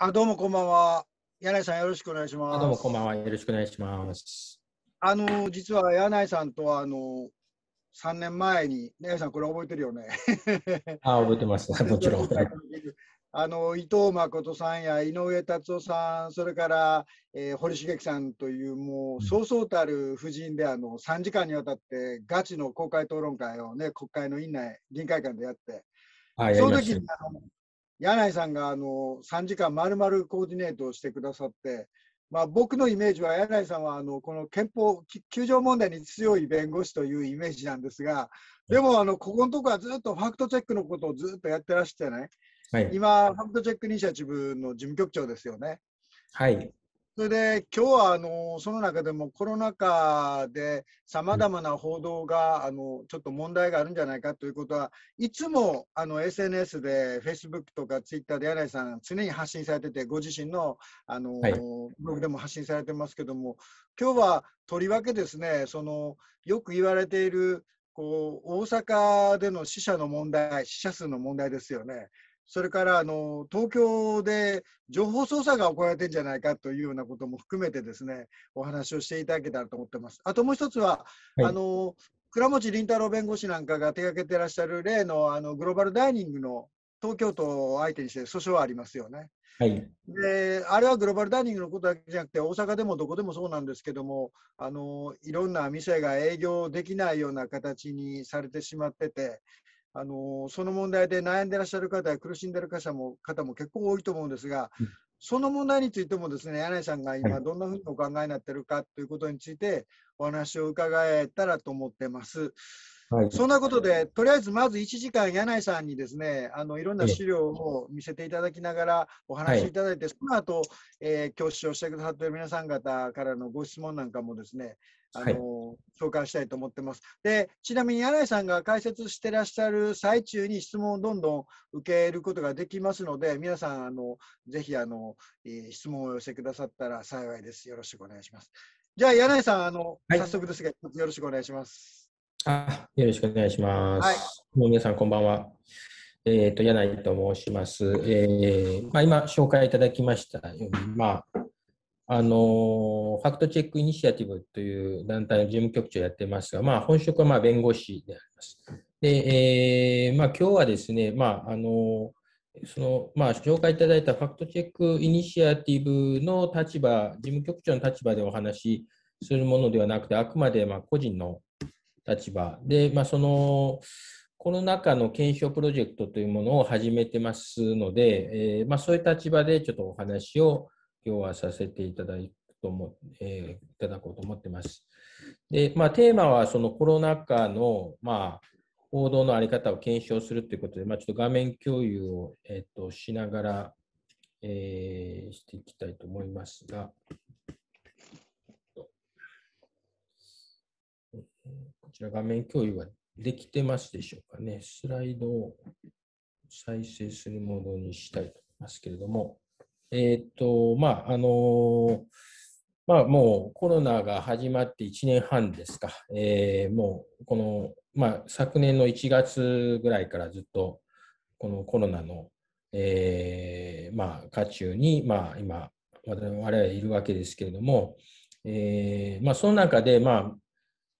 あ、どうもこんばんは。柳井さん、よろしくお願いします。どうもこんばんは。よろしくお願いします。あの、実は柳井さんとは、あの、3年前に、柳井さん、これ覚えてるよね。あ、覚えてます。もちろん。あの伊藤誠さんや井上達夫さん、それから、えー、堀重樹さんという、もうそうそうたる夫人であの3時間にわたってガチの公開討論会を、ね、国会の院内、臨海館でやって、はい、その時にあの柳井さんがあの3時間まるまるコーディネートをしてくださって、まあ、僕のイメージは柳井さんはあのこの憲法球場問題に強い弁護士というイメージなんですがでもあのここのところはずっとファクトチェックのことをずっとやってらしてね、はい、今ファクトチェックイニシアチブの事務局長ですよね。はいそれで今日はあのその中でもコロナ禍でさまざまな報道が、あのちょっと問題があるんじゃないかということはいつもあの SNS で Facebook とか Twitter で柳井さん常に発信されててご自身のあの、ブログでも発信されてますけども今日はとりわけですねそのよく言われているこう大阪での死者の問題死者数の問題ですよね。それからあの東京で情報操作が行われてるんじゃないかというようなことも含めてですねお話をしていただけたらと思ってます。あともう一つは、はい、あの倉持倫太郎弁護士なんかが手がけてらっしゃる例のあのグローバルダイニングの東京都を相手にして訴訟はありますよね。はい、であれはグローバルダイニングのことだけじゃなくて大阪でもどこでもそうなんですけどもあのいろんな店が営業できないような形にされてしまっててあのその問題で悩んでらっしゃる方や苦しんでる方も方も結構多いと思うんですが、うんその問題についてもですね、柳井さんが今どんなふうにお考えになってるかということについてお話を伺えたらと思ってます。はい、そんなことで、とりあえずまず1時間、柳井さんにですねあのいろんな資料を見せていただきながらお話しいただいて、はい、その後、えー、教師をしてくださっている皆さん方からのご質問なんかもですねあの、はい、紹介したいと思ってます。でちなみに柳井さんが解説してらっしゃる最中に質問をどんどん受けることができますので、皆さん、あのぜひあの、えー、質問を寄せくださったら幸いです。よろしくお願いします。じゃあ、柳井さん、あの、はい、早速ですが、よろしくお願いします。あよろしくお願いします。はい、もう皆さん、こんばんは。えっ、ー、と、柳井と申します。えーまあ、今、紹介いただきましたように、まあ、あのファクトチェックイニシアティブという団体の事務局長やってますが、まあ、本職はまあ弁護士であります。で、えーまあ、今日はですね、まああのそのまあ、紹介いただいたファクトチェックイニシアティブの立場、事務局長の立場でお話しするものではなくて、あくまでまあ個人の立場で、まあ、そのコロナ禍の検証プロジェクトというものを始めてますので、えー、まあ、そういう立場でちょっとお話を今日はさせていただくと思えー、いただこうと思ってます。でまあ、テーマはそのコロナ禍の、まあ、報道の在り方を検証するということで、まあ、ちょっと画面共有を、えーと、としながら、えー、していきたいと思いますが。こちら画面共有はできてますでしょうかね。スライドを再生するモードにしたいと思いますけれども、えっ、と、まあ、あの、まあ、もうコロナが始まって1年半ですか、えー、もうこの、まあ、昨年の1月ぐらいからずっとこのコロナの、えー、まあ、渦中に、まあ、今、我々いるわけですけれども、えー、まあ、その中で、まあ、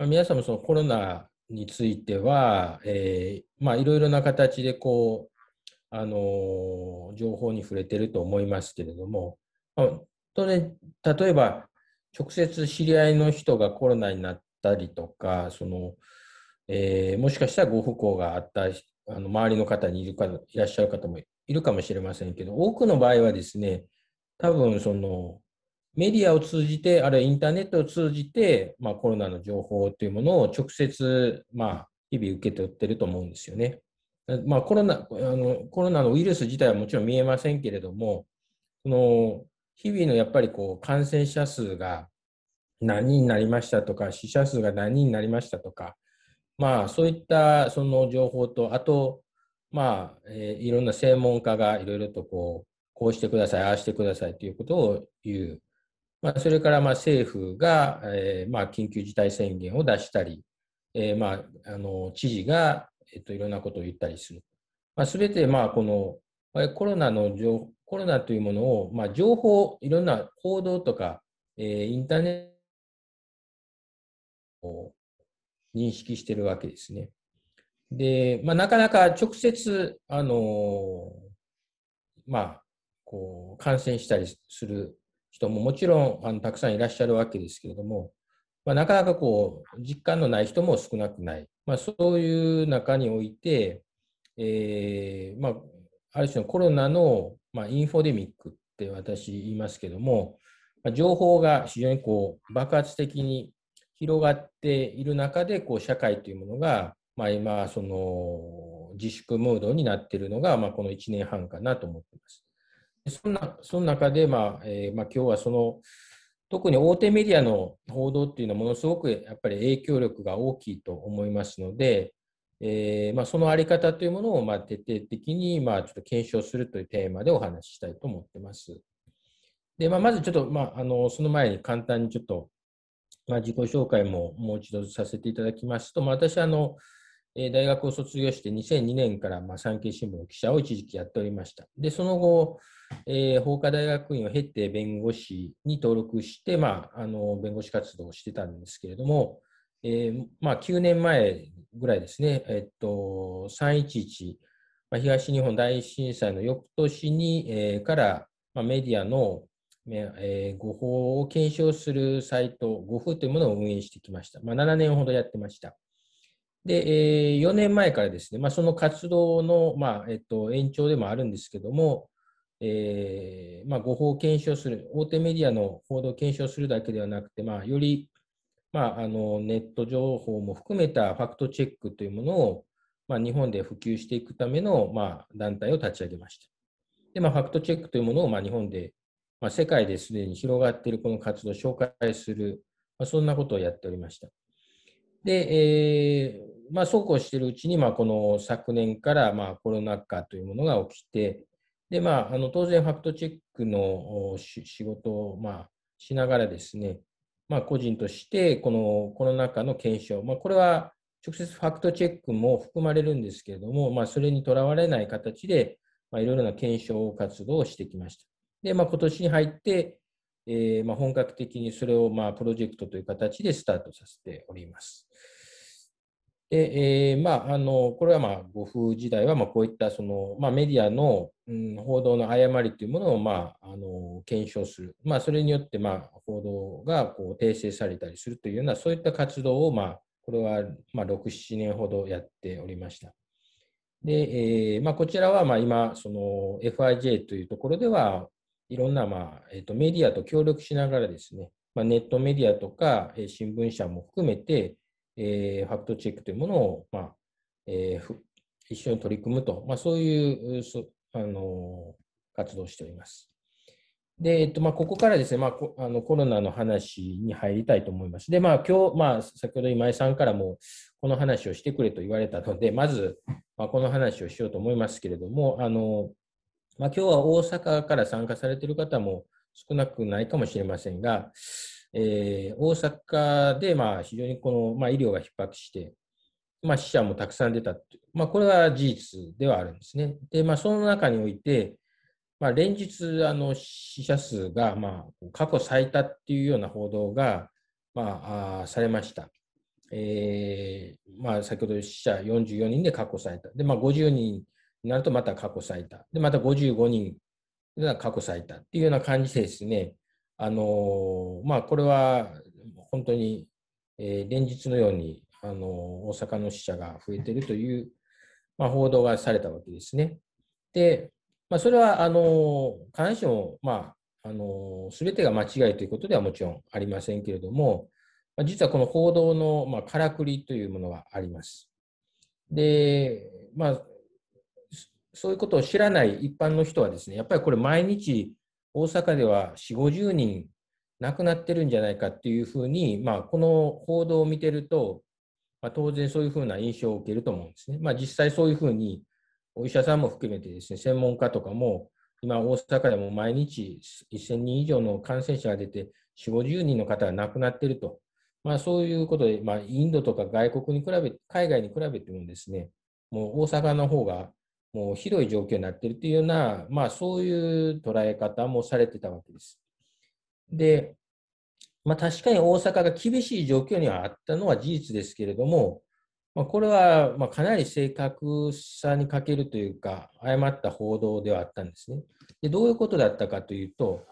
皆さんもそのコロナについては、えー、まあいろいろな形でこう、あのー、情報に触れてると思いますけれども、まあ、当然、例えば直接知り合いの人がコロナになったりとか、その、えー、もしかしたらご不幸があったあの周りの方にいるかいらっしゃる方もいるかもしれませんけど、多くの場合はですね、多分そのメディアを通じて、あるいはインターネットを通じて、まあ、コロナの情報というものを直接、まあ、日々受け取ってると思うんですよね。まあ、コロナあのコロナのウイルス自体はもちろん見えませんけれども、その日々のやっぱりこう感染者数が何人になりましたとか、死者数が何人になりましたとか、まあ、そういったその情報と、あと、まあえー、いろんな専門家がいろいろとこうこうしてください、ああしてくださいということを言う。まあ、それからまあ政府が、えー、まあ緊急事態宣言を出したり、えー、まああの知事が、えっと、いろんなことを言ったりする。まあ、全てまあこのコロナの情コロナというものを、まあ、情報、いろんな報道とか、えー、インターネットを認識してるわけですね。で、まあ、なかなか直接、あのまあ、こう感染したりする人ももちろんあのたくさんいらっしゃるわけですけれども、まあ、なかなかこう実感のない人も少なくない、まあ、そういう中において、えーまあ、ある種のコロナの、まあ、インフォデミックって私言いますけども、まあ、情報が非常にこう爆発的に広がっている中でこう社会というものが、まあ、今その自粛ムードになっているのが、まあ、この1年半かなと思っています。そんなその中で、まあえーまあ、今日はその特に大手メディアの報道というのはものすごくやっぱり影響力が大きいと思いますので、えーまあ、その在り方というものを、まあ、徹底的に、まあ、ちょっと検証するというテーマでお話ししたいと思っています。でまあ、まずちょっと、まあ、あのその前に簡単にちょっと、まあ、自己紹介ももう一度させていただきますと、まあ、私あのえー、大学を卒業して2002年から、まあ、産経新聞の記者を一時期やっておりました。で、その後、えー、法科大学院を経て弁護士に登録して、まあ、あの弁護士活動をしてたんですけれども、えー、まあ、9年前ぐらいですね、えっと、311、まあ、東日本大震災の翌年に、えー、から、まあ、メディアの、えー、誤報を検証するサイト、誤報というものを運営してきました。まあ、7年ほどやってました。で、えー、4年前からですね、まあ、その活動の、まあえっと、延長でもあるんですけども、えーまあ、誤報を検証する、大手メディアの報道を検証するだけではなくて、まあ、より、まあ、あのネット情報も含めたファクトチェックというものを、まあ、日本で普及していくための、まあ、団体を立ち上げました。でまあ、ファクトチェックというものを、まあ、日本で、まあ、世界ですでに広がっているこの活動を紹介する、まあ、そんなことをやっておりました。で、えーまあ、そうこうしているうちに、まあ、この昨年から、まあ、コロナ禍というものが起きて、でまあ、あの当然、ファクトチェックの仕事を、まあ、しながらですね、まあ、個人としてこのコロナ禍の検証、まあ、これは直接ファクトチェックも含まれるんですけれども、まあ、それにとらわれない形で、まいろいろな検証活動をしてきました。で、まあ、今年に入って、えーまあ、本格的にそれを、まあ、プロジェクトという形でスタートさせております。で、えー、まあ、あの、これはまあ、ご夫時代は、まこういった、その、まあ、メディアの、うん、報道の誤りというものを、まあ、あの、検証する。まあ、それによって、まあ、報道が、こう、訂正されたりするというような、そういった活動を、まあ、これは、まあ、6、7年ほどやっておりました。で、えー、まあ、こちらは、ま今、その、FIJ というところでは、いろんな、まあ、えっ、ー、と、メディアと協力しながらですね、まネットメディアとか、え新聞社も含めて、えー、ファクトチェックというものを、まあえー、一緒に取り組むと、まあ、そういうそ、あの活動をしております。で、えっとまあ、ここからですね、まあ、あのコロナの話に入りたいと思います。で、まあ、今日、まあ、先ほど今井さんからも、この話をしてくれと言われたので、まず、まあ、この話をしようと思いますけれども、あのまあ、今日は大阪から参加されている方も少なくないかもしれませんが、えー、大阪で、まあ、非常にこの、まあ、医療が逼迫して、まあ、死者もたくさん出たっていう、まあ、これは事実ではあるんですね。で、まあ、その中において、まあ、連日あの死者数が、まあ、過去最多っていうような報道が、まあ、されました。えーまあ、先ほど死者44人で過去最多。で、まあ、50人になるとまた過去最多。で、また55人が過去最多っていうような感じでですね、あのまあ、これは本当に、えー、連日のようにあの大阪の死者が増えているという、まあ、報道がされたわけですね。で、まあ、それはあの必ずしも、まあ、あの全てが間違いということではもちろんありませんけれども、まあ、実はこの報道の、まあ、からくりというものがあります。で、まあ、そういうことを知らない一般の人はですね、やっぱりこれ毎日大阪では4、50人亡くなってるんじゃないかっていうふうに、まあ、この報道を見てると、まあ、当然そういうふうな印象を受けると思うんですね。まあ、実際そういうふうにお医者さんも含めてですね、専門家とかも、今大阪でも毎日1000人以上の感染者が出て、4、50人の方が亡くなっていると。まあ、そういうことで、まあ、インドとか外国に比べ、海外に比べてもですね、もう大阪の方がもうひどい状況になってるというような、まあ、そういう捉え方もされてたわけです。で、まあ、確かに大阪が厳しい状況にはあったのは事実ですけれども、まあ、これはまかなり正確さに欠けるというか、誤った報道ではあったんですね。でどういうことだったかというと、